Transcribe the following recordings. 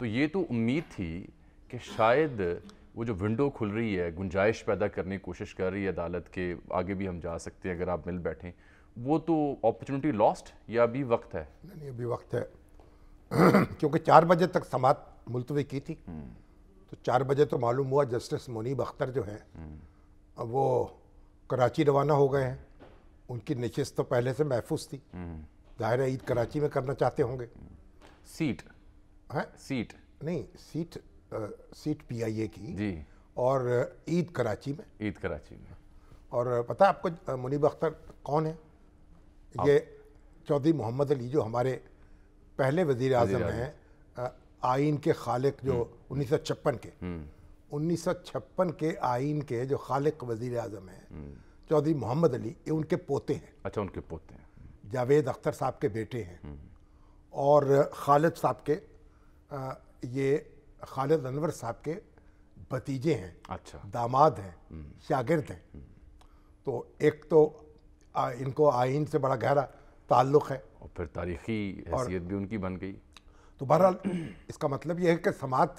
तो ये तो उम्मीद थी कि शायद वो जो विंडो खुल रही है गुंजाइश पैदा करने की कोशिश कर रही है अदालत के आगे भी हम जा सकते हैं अगर आप मिल बैठें वो तो अपॉर्चुनिटी लॉस्ट या अभी वक्त है नहीं अभी वक्त है क्योंकि चार बजे तक समात मुलतवी की थी हम्म। तो चार बजे तो मालूम हुआ जस्टिस मुनीब अख्तर जो हैं हम्म। वो कराची रवाना हो गए हैं उनकी नशस्त तो पहले से महफूज थी हम्म। ज़ाहिर ईद कराची में करना चाहते होंगे सीट है? सीट नहीं सीट आ, सीट पीआईए की जी और ईद कराची में ईद कराची में और पता आपको मुनीब अख्तर कौन है ये चौधरी मोहम्मद अली जो हमारे पहले वजीर अजम हैं आइन के खालिक जो हम्म। उन्नीस के हम्म। उन्नीस के आइन के जो खालिक वजीर अजम हैं हम्म। चौधरी मोहम्मद अली ये उनके पोते हैं अच्छा उनके पोते हैं जावेद अख्तर साहब के बेटे हैं और खालिद साहब के ये खालिद अनवर साहब के भतीजे हैं अच्छा दामाद हैं हम्म। शागिर्द हैं हम्म। तो एक तो आ, इनको आइन से बड़ा गहरा ताल्लुक़ है और फिर तारीखी हैसियत भी उनकी बन गई तो बहरहाल इसका मतलब यह है कि समात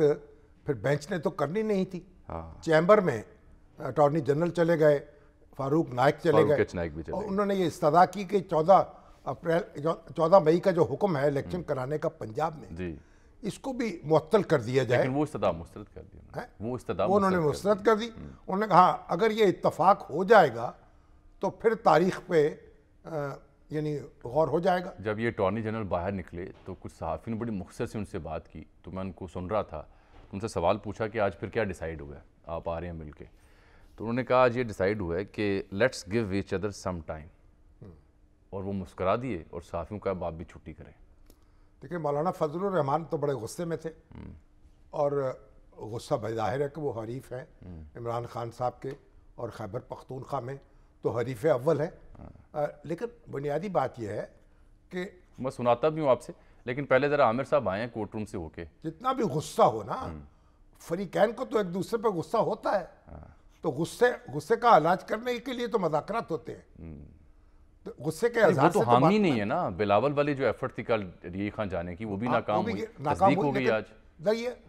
फिर बेंच ने तो करनी नहीं थी हाँ। चैम्बर में अटॉर्नी जनरल चले गए फारूक नायक चले गए और उन्होंने ये इस्तदा की कि चौदह अप्रैल चौदह मई का जो हुक्म है इलेक्शन हम्म। कराने का पंजाब में इसको भी मुअत्तल कर दिया जाए लेकिन वो इस्तदा मुस्तरद कर दी वो इस्तदा वो उन्होंने मुस्तरद कर दी हम्म। उन्होंने कहा अगर ये इतफाक़ हो जाएगा तो फिर तारीख पे यानी गौर हो जाएगा जब ये अटॉर्नी जनरल बाहर निकले तो कुछ सहाफ़ी ने बड़ी मुख्तर से उनसे बात की तो मैं उनको सुन रहा था उनसे सवाल पूछा कि आज फिर क्या डिसाइड हुआ है आप आ रहे हैं मिल के तो उन्होंने कहा आज ये डिसाइड हुआ है कि let's give each other some time और वो मुस्करा दिए और सहाफ़ियों का बाप भी छुट्टी करें देखिए मौलाना फजल रहमान तो बड़े गुस्से में थे और गुस्सा बज़ाहिर है कि वो हरीफ हैं इमरान खान साहब के और खैबर पख्तूनख्वा में तो हरीफ अव्वल है आ, लेकिन बुनियादी बात यह है कि मैं सुनाता भी हूँ आपसे लेकिन पहले ज़रा आमिर साहब आए हैं कोर्ट रूम से होके जितना भी गुस्सा हो ना हम्म। फरीकैन को तो एक दूसरे पर गुस्सा होता है हाँ। तो गुस्से गुस्से का इलाज करने के लिए तो मजाक होते हैं हम्म। गुस्से के अजहार तो, तो हम ही नहीं है ना बिलावल वाली जो एफर्ट थी कल रिय खान जाने की वो भी हाँ, नाकाम हुई तस्दीक हो गई आज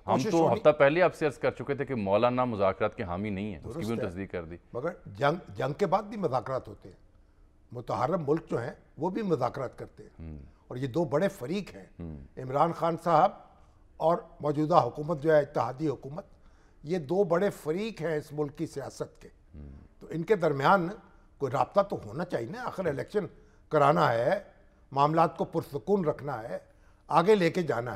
हम तो हफ्ता पहले आपसे अर्ज कर चुके थे कि मौलाना मुजाकरात के हामी नहीं है उसकी भी तस्दीक कर दी मगर जंग जंग के बाद भी मुजाकरात होते हैं मुतहरम मुल्क जो हैं वो भी मुजाकरात करते हैं हम्म। और ये दो बड़े फरीक हैं हम्म। इमरान खान साहब और मौजूदा हुकूमत जो है इतिहादी हुकूमत ये दो बड़े फरीक हैं इस मुल्क की सियासत के हम्म। तो इनके दरमियान कोई रबता तो होना चाहिए ना आखिर इलेक्शन कराना है मामला को पुरसकून रखना है आगे लेके जाना है